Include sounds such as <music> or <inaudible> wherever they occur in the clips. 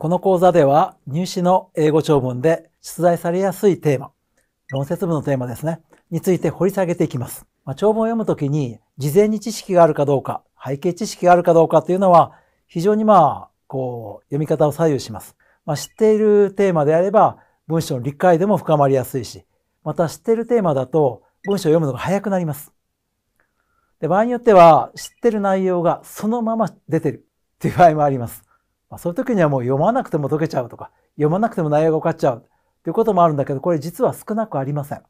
この講座では入試の英語長文で出題されやすいテーマ、論説部のテーマですね、について掘り下げていきます。まあ、長文を読むときに事前に知識があるかどうか、背景知識があるかどうかというのは非常にまあ、こう、読み方を左右します。まあ、知っているテーマであれば文章の理解でも深まりやすいし、また知っているテーマだと文章を読むのが早くなります。で場合によっては知ってる内容がそのまま出てるっていう場合もあります。まあ、そういう時にはもう読まなくても解けちゃうとか、読まなくても内容が分かっちゃうということもあるんだけど、これ実は少なくありません。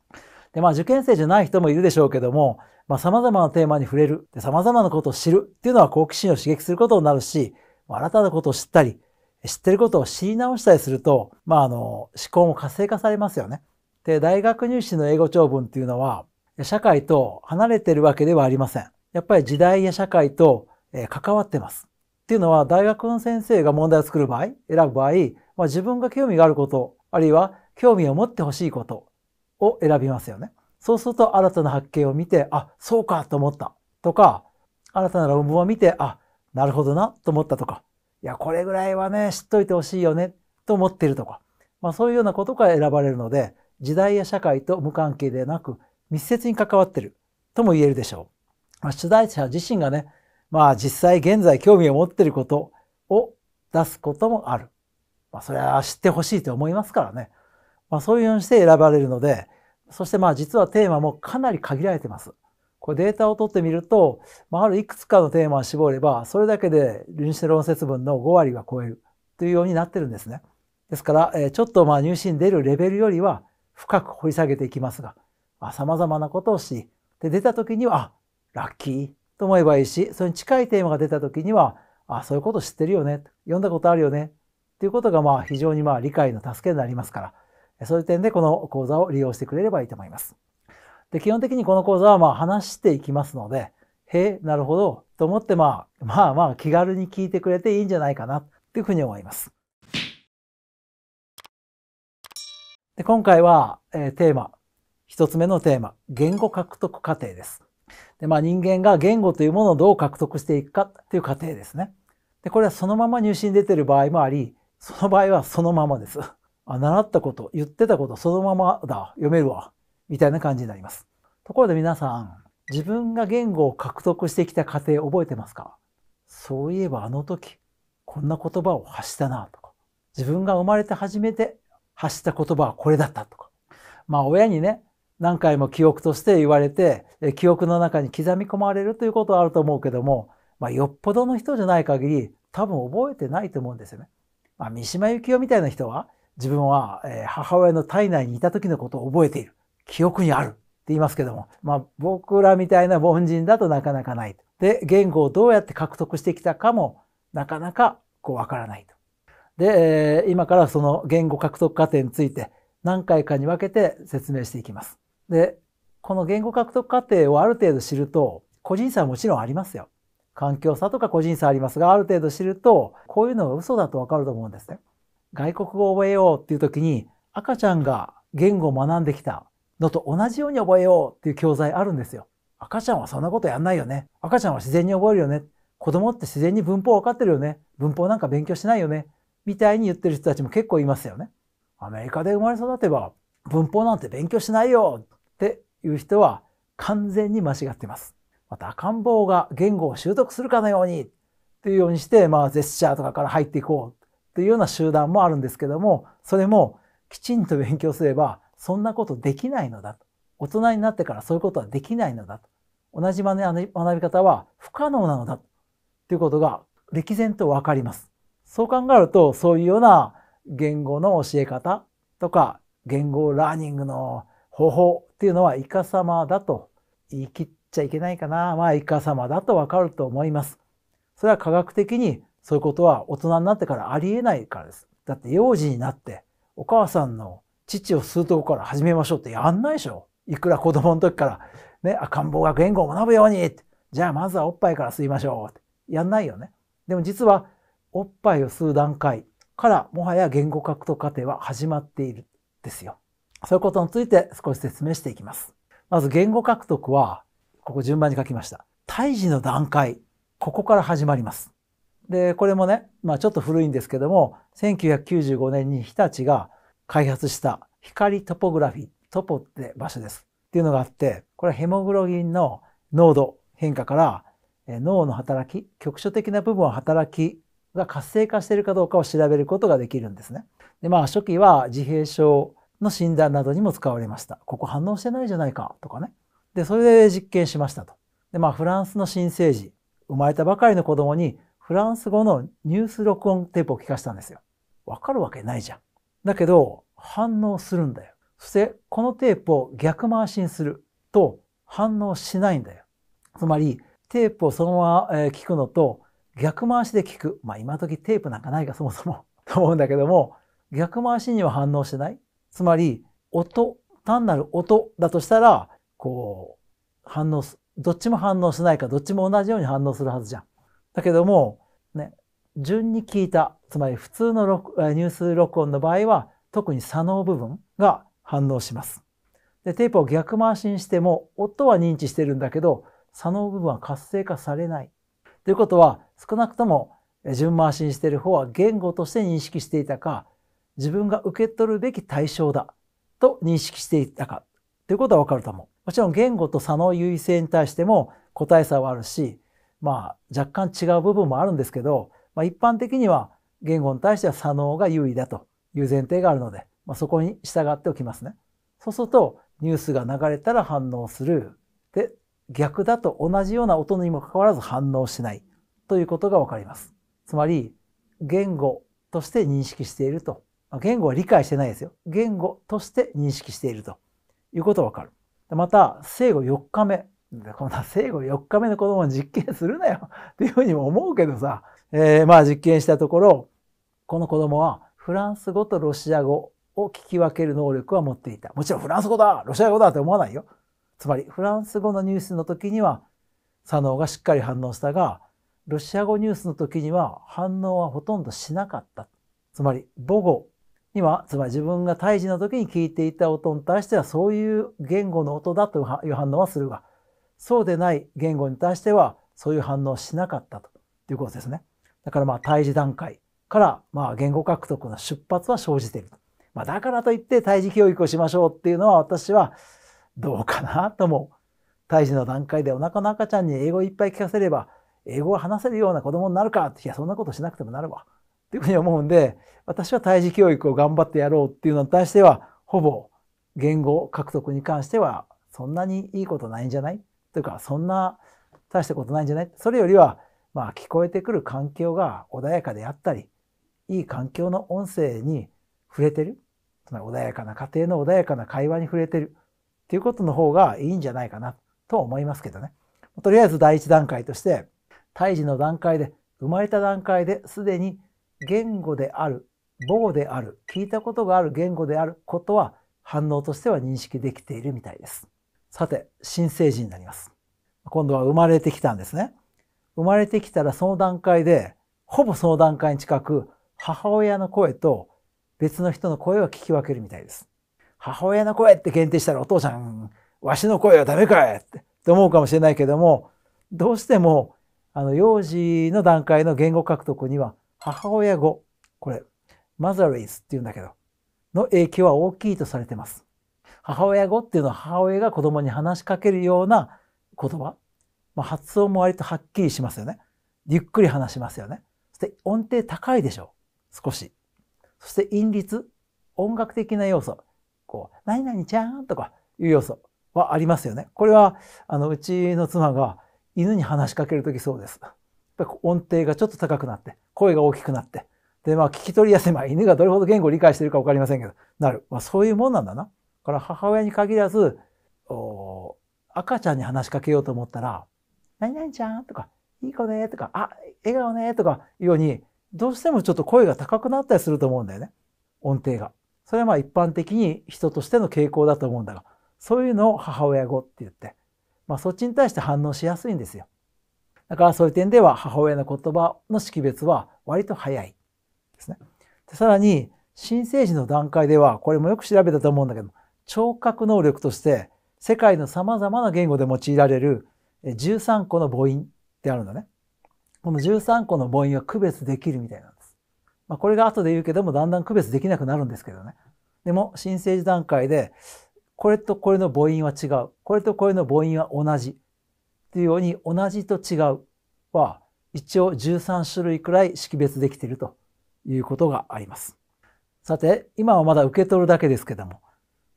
で、まあ受験生じゃない人もいるでしょうけども、まあ様々なテーマに触れる、で様々なことを知るっていうのは好奇心を刺激することになるし、新たなことを知ったり、知ってることを知り直したりすると、まああの、思考も活性化されますよね。で、大学入試の英語長文っていうのは、社会と離れてるわけではありません。やっぱり時代や社会と関わってます。っていうのは大学の先生が問題を作る場合、選ぶ場合、まあ、自分が興味があること、あるいは興味を持ってほしいことを選びますよね。そうすると新たな発見を見て、あ、そうかと思ったとか、新たな論文を見て、あ、なるほどなと思ったとか、いや、これぐらいはね、知っといてほしいよねと思ってるとか、まあそういうようなことから選ばれるので、時代や社会と無関係でなく密接に関わってるとも言えるでしょう。まあ、主題者自身がね、まあ実際現在興味を持っていることを出すこともある。まあそれは知ってほしいと思いますからね。まあそういうようにして選ばれるので、そしてまあ実はテーマもかなり限られてます。これデータを取ってみると、まあ、あるいくつかのテーマを絞れば、それだけで臨時論説文の5割は超えるというようになってるんですね。ですから、えちょっとまあ入試に出るレベルよりは深く掘り下げていきますが、まあ、様々なことをし、で出た時には、あ、ラッキーと思えばいいし、それに近いテーマが出た時には、あ、そういうこと知ってるよね、読んだことあるよね、っていうことがまあ非常にまあ理解の助けになりますから、そういう点でこの講座を利用してくれればいいと思います。で、基本的にこの講座はまあ話していきますので、へえ、なるほど、と思ってまあ、まあまあ気軽に聞いてくれていいんじゃないかな、というふうに思います。で今回は、えー、テーマ、一つ目のテーマ、言語獲得過程です。で、まあ人間が言語というものをどう獲得していくかという過程ですね。で、これはそのまま入試に出てる場合もあり、その場合はそのままです。<laughs> あ、習ったこと、言ってたことそのままだ、読めるわ、みたいな感じになります。ところで皆さん、自分が言語を獲得してきた過程覚えてますかそういえばあの時、こんな言葉を発したなとか、自分が生まれて初めて発した言葉はこれだったとか、まあ親にね、何回も記憶として言われて、記憶の中に刻み込まれるということはあると思うけども、まあ、よっぽどの人じゃない限り、多分覚えてないと思うんですよね。まあ、三島由紀夫みたいな人は、自分は母親の体内にいた時のことを覚えている。記憶にあるって言いますけども、まあ、僕らみたいな凡人だとなかなかない。で、言語をどうやって獲得してきたかも、なかなかこうわからないと。で、今からその言語獲得過程について何回かに分けて説明していきます。で、この言語獲得過程をある程度知ると、個人差はもちろんありますよ。環境差とか個人差ありますが、ある程度知ると、こういうのが嘘だとわかると思うんですね。外国語を覚えようっていう時に、赤ちゃんが言語を学んできたのと同じように覚えようっていう教材あるんですよ。赤ちゃんはそんなことやんないよね。赤ちゃんは自然に覚えるよね。子供って自然に文法わかってるよね。文法なんか勉強しないよね。みたいに言ってる人たちも結構いますよね。アメリカで生まれ育てば文法なんて勉強しないよ。いう人は完全に間違っています。また赤ん坊が言語を習得するかのようにというようにして、まあ、ジェスチャーとかから入っていこうというような集団もあるんですけども、それもきちんと勉強すれば、そんなことできないのだと。大人になってからそういうことはできないのだと。同じ学び方は不可能なのだということが歴然とわかります。そう考えると、そういうような言語の教え方とか、言語ラーニングの方法っていうのはイカ様だと言い切っちゃいけないかな。まあイカ様だとわかると思います。それは科学的にそういうことは大人になってからありえないからです。だって幼児になってお母さんの父を吸うとこから始めましょうってやんないでしょ。いくら子供の時からね、赤ん坊が言語を学ぶようにじゃあまずはおっぱいから吸いましょうってやんないよね。でも実はおっぱいを吸う段階からもはや言語獲得過程は始まっているんですよ。そういうことについて少し説明していきます。まず言語獲得は、ここ順番に書きました。胎児の段階、ここから始まります。で、これもね、まあちょっと古いんですけども、1995年に日立が開発した光トポグラフィー、トポって場所です。っていうのがあって、これはヘモグロギンの濃度変化から脳の働き、局所的な部分は働きが活性化しているかどうかを調べることができるんですね。で、まあ初期は自閉症の診断などにも使われました。ここ反応してないじゃないかとかね。で、それで実験しましたと。で、まあフランスの新生児、生まれたばかりの子供にフランス語のニュース録音テープを聞かせたんですよ。わかるわけないじゃん。だけど、反応するんだよ。そして、このテープを逆回しにすると反応しないんだよ。つまり、テープをそのまま聞くのと逆回しで聞く。まあ今時テープなんかないかそもそもと思うんだけども、逆回しには反応しない。つまり音単なる音だとしたらこう反応すどっちも反応しないかどっちも同じように反応するはずじゃん。だけども、ね、順に聞いたつまり普通のニュース録音の場合は特に左脳部分が反応します。でテープを逆回しにしても音は認知してるんだけど左脳部分は活性化されない。ということは少なくとも順回しにしてる方は言語として認識していたか自分が受け取るべき対象だと認識していたかということはわかると思う。もちろん言語と差の優位性に対しても個体差はあるし、まあ若干違う部分もあるんですけど、まあ、一般的には言語に対しては左脳が優位だという前提があるので、まあ、そこに従っておきますね。そうするとニュースが流れたら反応する。で、逆だと同じような音にもかかわらず反応しないということがわかります。つまり言語として認識していると言語は理解してないですよ。言語として認識しているということがわかる。また、生後4日目。こんな生後4日目の子供を実験するなよっていうふうにも思うけどさ、えー、まあ実験したところ、この子供はフランス語とロシア語を聞き分ける能力は持っていた。もちろんフランス語だロシア語だって思わないよ。つまり、フランス語のニュースの時には、左脳がしっかり反応したが、ロシア語ニュースの時には反応はほとんどしなかった。つまり、母語今、つまり自分が胎児の時に聞いていた音に対してはそういう言語の音だという反応はするが、そうでない言語に対してはそういう反応しなかったということですね。だからまあ胎児段階からまあ言語獲得の出発は生じているまあ、だからといって胎児教育をしましょうっていうのは私はどうかなと思う。胎児の段階でお腹の赤ちゃんに英語いっぱい聞かせれば英語を話せるような子供になるかいやそんなことしなくてもなるわ。っていうふうに思うんで、私は胎児教育を頑張ってやろうっていうのに対しては、ほぼ言語獲得に関しては、そんなにいいことないんじゃないというか、そんな大したことないんじゃないそれよりは、まあ聞こえてくる環境が穏やかであったり、いい環境の音声に触れてる。つまり穏やかな家庭の穏やかな会話に触れてる。っていうことの方がいいんじゃないかなと思いますけどね。とりあえず第一段階として、胎児の段階で、生まれた段階ですでに言語である、母語である、聞いたことがある言語であることは反応としては認識できているみたいです。さて、新成人になります。今度は生まれてきたんですね。生まれてきたらその段階で、ほぼその段階に近く、母親の声と別の人の声を聞き分けるみたいです。母親の声って限定したらお父さん、わしの声はダメかいって思うかもしれないけども、どうしても、あの、幼児の段階の言語獲得には母親語、これ、mother-is って言うんだけど、の影響は大きいとされてます。母親語っていうのは母親が子供に話しかけるような言葉。まあ、発音も割とはっきりしますよね。ゆっくり話しますよね。そして音程高いでしょう。少し。そして韻律。音楽的な要素。こう、何々ちゃんとかいう要素はありますよね。これは、あの、うちの妻が犬に話しかけるときそうです。音程がちょっと高くなって、声が大きくなって、で、まあ、聞き取りやすい。まあ、犬がどれほど言語を理解しているか分かりませんけど、なる。まあ、そういうもんなんだな。だから母親に限らず、お赤ちゃんに話しかけようと思ったら、何々ちゃんとか、いい子ねとか、あ、笑顔ねとかいうように、どうしてもちょっと声が高くなったりすると思うんだよね。音程が。それはまあ一般的に人としての傾向だと思うんだが、そういうのを母親語って言って、まあそっちに対して反応しやすいんですよ。だからそういう点では母親の言葉の識別は割と早いですね。でさらに新生児の段階ではこれもよく調べたと思うんだけど聴覚能力として世界の様々な言語で用いられる13個の母音ってあるんだね。この13個の母音は区別できるみたいなんです。まあ、これが後で言うけどもだんだん区別できなくなるんですけどね。でも新生児段階でこれとこれの母音は違う。これとこれの母音は同じ。ていうように同じと違うは一応13種類くらい識別できているということがあります。さて、今はまだ受け取るだけですけども、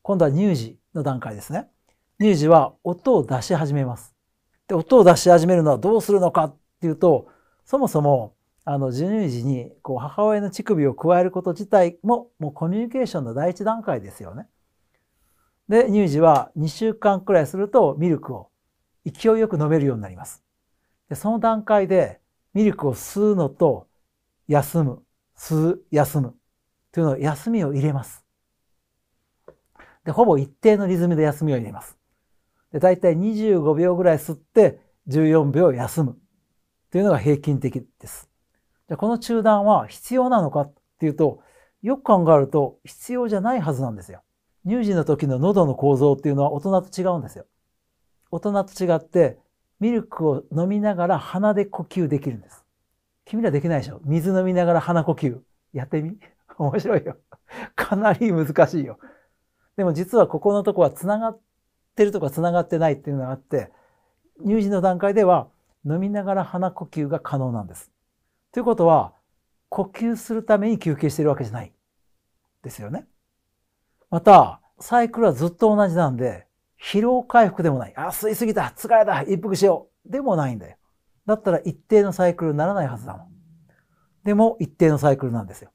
今度は乳児の段階ですね。乳児は音を出し始めます。で、音を出し始めるのはどうするのかっていうと、そもそも、あの、授乳時に、こう、母親の乳首を加えること自体も、もうコミュニケーションの第一段階ですよね。で、乳児は2週間くらいするとミルクを勢いよく飲めるようになります。でその段階でミルクを吸うのと休む、吸う、休むというのを休みを入れます。で、ほぼ一定のリズムで休みを入れます。で、だいたい25秒ぐらい吸って14秒休むというのが平均的です。じゃこの中断は必要なのかっていうと、よく考えると必要じゃないはずなんですよ。乳児の時の喉の構造っていうのは大人と違うんですよ。大人と違ってミルクを飲みながら鼻で呼吸できるんです。君らできないでしょ水飲みながら鼻呼吸。やってみ <laughs> 面白いよ。かなり難しいよ。でも実はここのとこは繋がってるとか繋がってないっていうのがあって、乳児の段階では飲みながら鼻呼吸が可能なんです。ということは、呼吸するために休憩してるわけじゃない。ですよね。また、サイクルはずっと同じなんで、疲労回復でもない。あ、吸いすぎた。疲れた。一服しよう。でもないんだよ。だったら一定のサイクルにならないはずだもん。でも一定のサイクルなんですよ。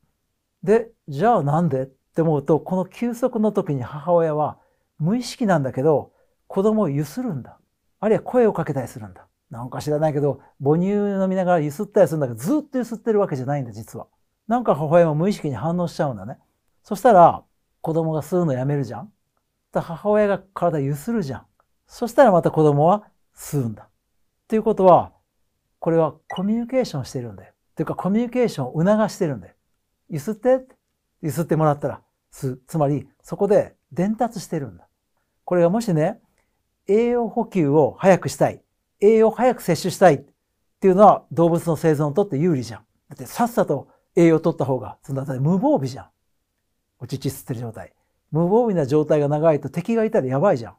で、じゃあなんでって思うと、この休息の時に母親は無意識なんだけど、子供をゆするんだ。あるいは声をかけたりするんだ。なんか知らないけど、母乳飲みながらゆすったりするんだけど、ずっとゆすってるわけじゃないんだ、実は。なんか母親も無意識に反応しちゃうんだね。そしたら、子供が吸うのやめるじゃん母親が体揺するじゃん。そしたらまた子供は吸うんだ。ということは、これはコミュニケーションしてるんだよ。というかコミュニケーションを促してるんだよ。揺すって、揺すってもらったら吸う。つまり、そこで伝達してるんだ。これがもしね、栄養補給を早くしたい。栄養を早く摂取したい。っていうのは動物の生存をとって有利じゃん。だってさっさと栄養を取った方が、そのあたり無防備じゃん。お乳吸ってる状態。無防備な状態が長いと敵がいたらやばいじゃん。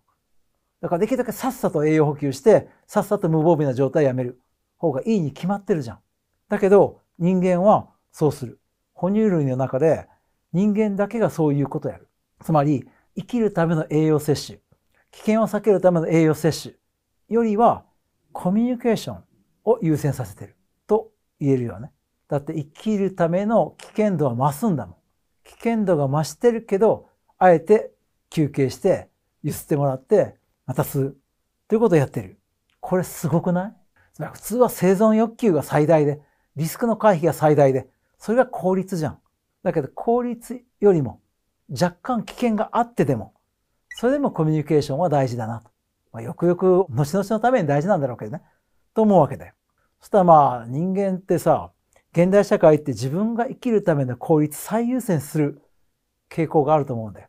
だからできるだけさっさと栄養補給して、さっさと無防備な状態やめる方がいいに決まってるじゃん。だけど人間はそうする。哺乳類の中で人間だけがそういうことやる。つまり生きるための栄養摂取、危険を避けるための栄養摂取よりはコミュニケーションを優先させてると言えるよね。だって生きるための危険度は増すんだもん。危険度が増してるけどあえて休憩して、ゆすってもらって、また吸う。ということをやってる。これすごくないつまり普通は生存欲求が最大で、リスクの回避が最大で、それが効率じゃん。だけど効率よりも若干危険があってでも、それでもコミュニケーションは大事だなと。まあ、よくよく後々のために大事なんだろうけどね。と思うわけだよ。そしたらまあ人間ってさ、現代社会って自分が生きるための効率最優先する傾向があると思うんだよ。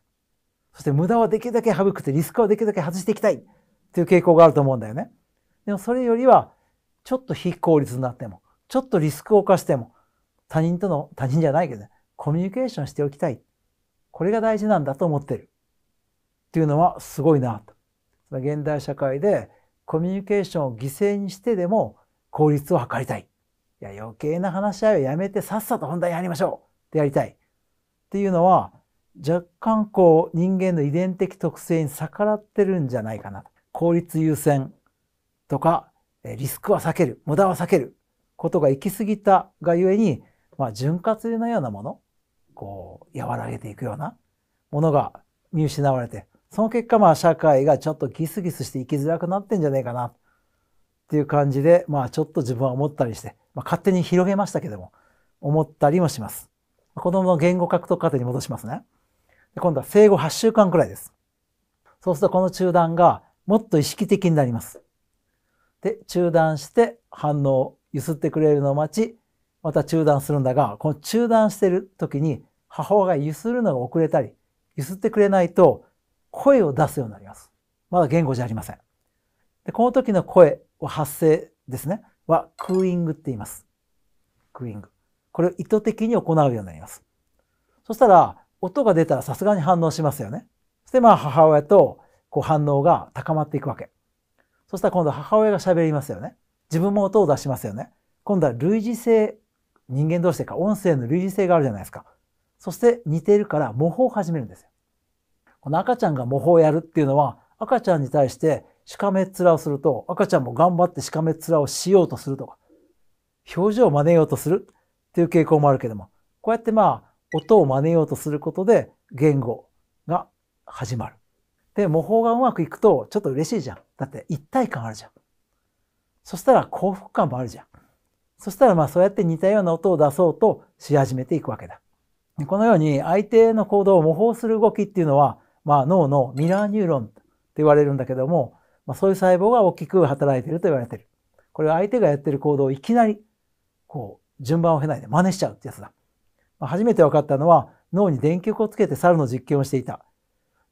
そして無駄はできるだけ省くてリスクはできるだけ外していきたいという傾向があると思うんだよね。でもそれよりはちょっと非効率になっても、ちょっとリスクを犯しても、他人との、他人じゃないけどね、コミュニケーションしておきたい。これが大事なんだと思ってる。っていうのはすごいなと。現代社会でコミュニケーションを犠牲にしてでも効率を図りたい。いや、余計な話し合いをやめてさっさと本題に入りましょうってやりたい。っていうのは、若干こう人間の遺伝的特性に逆らってるんじゃないかな。効率優先とか、リスクは避ける、無駄は避けることが行き過ぎたがゆえに、まあ、潤滑のようなもの、こう、和らげていくようなものが見失われて、その結果、まあ、社会がちょっとギスギスして生きづらくなってんじゃねえかな、っていう感じで、まあ、ちょっと自分は思ったりして、まあ、勝手に広げましたけども、思ったりもします。子供の言語獲得過程に戻しますね。今度は生後8週間くらいです。そうするとこの中断がもっと意識的になります。で、中断して反応を揺すってくれるのを待ち、また中断するんだが、この中断してる時に母親が揺するのが遅れたり、揺すってくれないと声を出すようになります。まだ言語じゃありません。で、この時の声を発声ですね、はクーイングって言います。クーイング。これを意図的に行うようになります。そしたら、音が出たらさすがに反応しますよね。そしてまあ母親とこう反応が高まっていくわけ。そしたら今度母親が喋りますよね。自分も音を出しますよね。今度は類似性、人間同士でか、音声の類似性があるじゃないですか。そして似ているから模倣を始めるんですよ。この赤ちゃんが模倣をやるっていうのは、赤ちゃんに対してしかめっ面をすると、赤ちゃんも頑張ってしかめっ面をしようとするとか、表情を真似ようとするっていう傾向もあるけども、こうやってまあ、音を真似ようとすることで言語が始まる。で、模倣がうまくいくとちょっと嬉しいじゃん。だって一体感あるじゃん。そしたら幸福感もあるじゃん。そしたらまあそうやって似たような音を出そうとし始めていくわけだ。このように相手の行動を模倣する動きっていうのは、まあ、脳のミラーニューロンって言われるんだけども、まあ、そういう細胞が大きく働いていると言われている。これは相手がやってる行動をいきなりこう順番を経ないで真似しちゃうってやつだ。初めて分かったのは脳に電極をつけて猿の実験をしていた。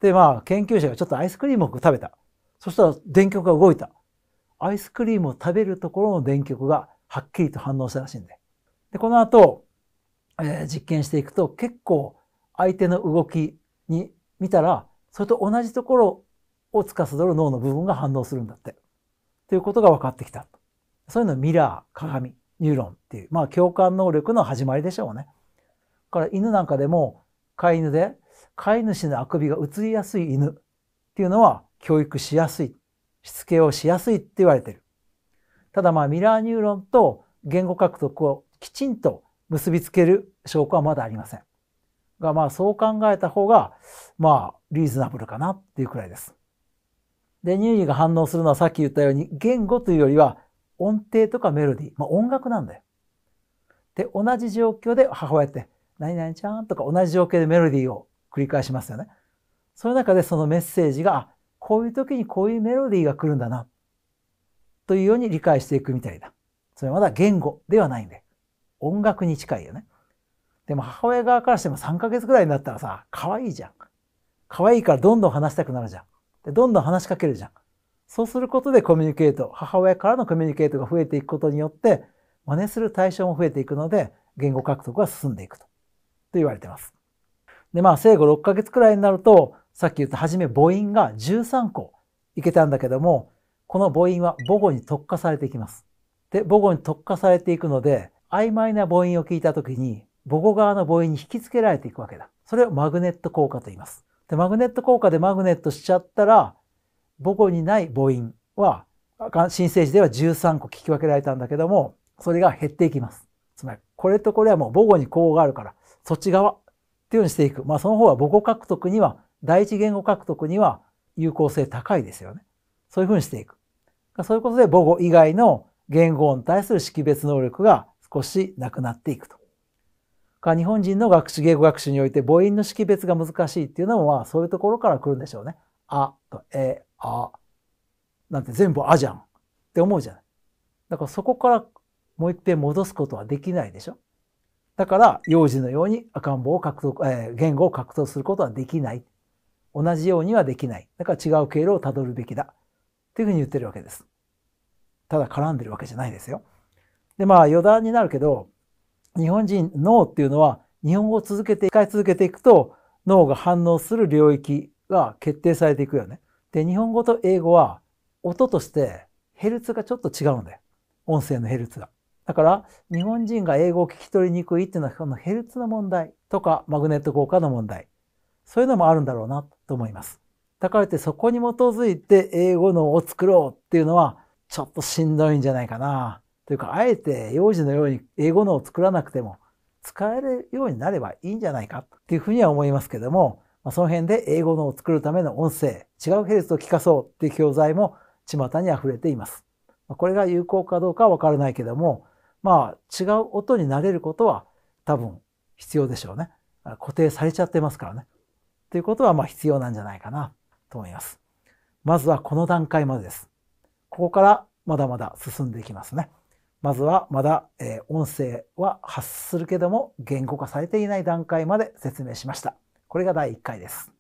で、まあ、研究者がちょっとアイスクリームを食べた。そしたら電極が動いた。アイスクリームを食べるところの電極がはっきりと反応したらしいんで。で、この後、えー、実験していくと結構相手の動きに見たら、それと同じところを司る脳の部分が反応するんだって。ということが分かってきた。そういうのミラー、鏡、ニューロンっていう、まあ共感能力の始まりでしょうね。から犬なんかでも飼い犬で飼い主のあくびが映りやすい犬っていうのは教育しやすいしつけをしやすいって言われてるただまあミラーニューロンと言語獲得をきちんと結びつける証拠はまだありませんがまあそう考えた方がまあリーズナブルかなっていうくらいですで乳児が反応するのはさっき言ったように言語というよりは音程とかメロディー、まあ、音楽なんだよで同じ状況で母親って何々ちゃんとか同じ情景でメロディーを繰り返しますよね。その中でそのメッセージが、あ、こういう時にこういうメロディーが来るんだな、というように理解していくみたいだ。それはまだ言語ではないんで、音楽に近いよね。でも母親側からしても3ヶ月ぐらいになったらさ、可愛いじゃん。可愛いからどんどん話したくなるじゃん。で、どんどん話しかけるじゃん。そうすることでコミュニケート、母親からのコミュニケートが増えていくことによって、真似する対象も増えていくので、言語獲得が進んでいくと。言われてます。で、まあ、生後6ヶ月くらいになると、さっき言った初め母音が13個いけたんだけども、この母音は母語に特化されていきます。で、母語に特化されていくので、曖昧な母音を聞いたときに、母語側の母音に引き付けられていくわけだ。それをマグネット効果と言います。で、マグネット効果でマグネットしちゃったら、母語にない母音は、新生児では13個聞き分けられたんだけども、それが減っていきます。つまり、これとこれはもう母語に項があるから、そっち側っていうようにしていく。まあその方は母語獲得には、第一言語獲得には有効性高いですよね。そういうふうにしていく。そういうことで母語以外の言語に対する識別能力が少しなくなっていくと。か日本人の学習、言語学習において母音の識別が難しいっていうのはそういうところから来るんでしょうね。あとえ、あ、なんて全部あじゃんって思うじゃない。だからそこからもう一遍戻すことはできないでしょ。だから幼児のように赤ん坊を獲得、えー、言語を獲得することはできない。同じようにはできない。だから違う経路をたどるべきだ。というふうに言ってるわけです。ただ絡んでるわけじゃないですよ。で、まあ余談になるけど、日本人脳っていうのは日本語を続けて、使い続けていくと脳が反応する領域が決定されていくよね。で、日本語と英語は音としてヘルツがちょっと違うんだよ。音声のヘルツが。だから、日本人が英語を聞き取りにくいっていうのは、このヘルツの問題とか、マグネット効果の問題。そういうのもあるんだろうなと思います。だからってそこに基づいて英語のを作ろうっていうのは、ちょっとしんどいんじゃないかな。というか、あえて幼児のように英語のを作らなくても、使えるようになればいいんじゃないかっていうふうには思いますけども、まその辺で英語のを作るための音声、違うヘルツを聞かそうっていう教材も巷に溢れています。これが有効かどうかはわからないけども、まあ違う音になれることは多分必要でしょうね。固定されちゃってますからね。ということはまあ必要なんじゃないかなと思います。まずはこの段階までです。ここからまだまだ進んでいきますね。まずはまだ、音声は発するけども言語化されていない段階まで説明しました。これが第1回です。